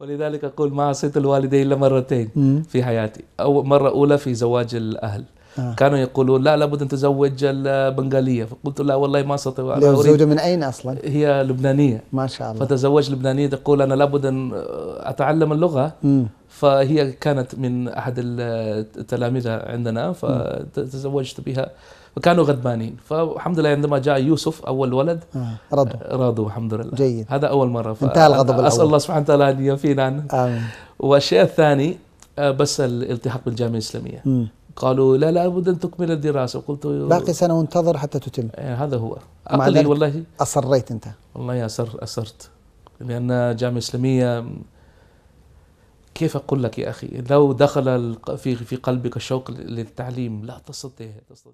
ولذلك أقول ما عصيت الوالدين إلا مرتين مم. في حياتي أو مرة أولى في زواج الأهل آه. كانوا يقولون لا لابد ان تزوج البنغاليه فقلت لا والله ما استطيع انا من اين اصلا؟ هي لبنانيه ما شاء الله فتزوج لبنانيه تقول انا لابد ان اتعلم اللغه مم. فهي كانت من احد التلامذه عندنا فتزوجت بها فكانوا غضبانين فالحمد لله عندما جاء يوسف اول ولد رضوا آه، رضوا آه، الحمد لله جيد هذا اول مره انتهى الغضب الاول اسال الله سبحانه وتعالى ان ينفينا عنه امين والشيء الثاني آه، بس الالتحاق بالجامعه الاسلاميه مم. قالوا لا لا بد ان تكمل الدراسه قلت باقي سنه وانتظر حتى تتم يعني هذا هو عقلي والله اصريت انت والله اصر اصرت لان الجامعه الاسلاميه كيف أقول لك يا أخي لو دخل في في قلبك الشوق للتعليم لا تستطيع تستطيع